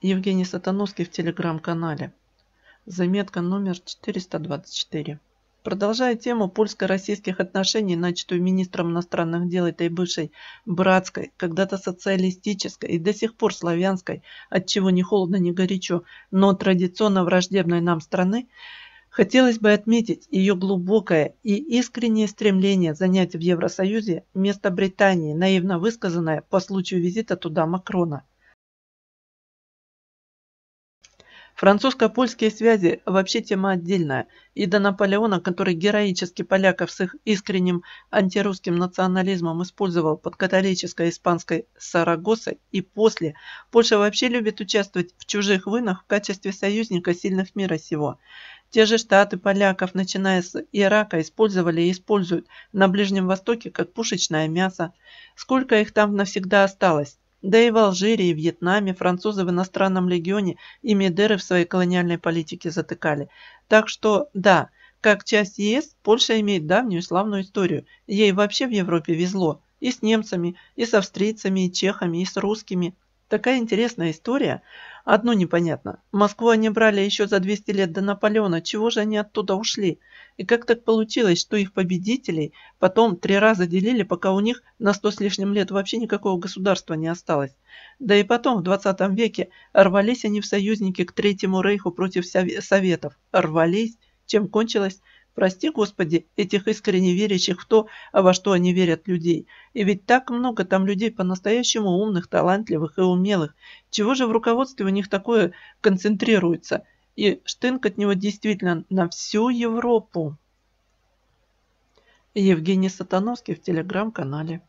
Евгений Сатановский в телеграм-канале. Заметка номер 424. Продолжая тему польско-российских отношений, начатую министром иностранных дел этой бывшей братской, когда-то социалистической и до сих пор славянской, от чего ни холодно, ни горячо, но традиционно враждебной нам страны, хотелось бы отметить ее глубокое и искреннее стремление занять в Евросоюзе место Британии, наивно высказанное по случаю визита туда Макрона – Французско-польские связи – вообще тема отдельная, и до Наполеона, который героически поляков с их искренним антирусским национализмом использовал под католической испанской Сарагосой, и после, Польша вообще любит участвовать в чужих войнах в качестве союзника сильных мира сего. Те же штаты поляков, начиная с Ирака, использовали и используют на Ближнем Востоке как пушечное мясо. Сколько их там навсегда осталось? Да и в Алжире и Вьетнаме французы в иностранном легионе и дыры в своей колониальной политике затыкали. Так что, да, как часть ЕС, Польша имеет давнюю славную историю. Ей вообще в Европе везло. И с немцами, и с австрийцами, и чехами, и с русскими – Такая интересная история. Одно непонятно. Москву они брали еще за 200 лет до Наполеона. Чего же они оттуда ушли? И как так получилось, что их победителей потом три раза делили, пока у них на сто с лишним лет вообще никакого государства не осталось? Да и потом, в 20 веке, рвались они в союзники к Третьему Рейху против Советов. Рвались, чем кончилось – Прости, Господи, этих искренне верящих в то, во что они верят людей. И ведь так много там людей по-настоящему умных, талантливых и умелых. Чего же в руководстве у них такое концентрируется? И штынк от него действительно на всю Европу. Евгений Сатановский в телеграм-канале.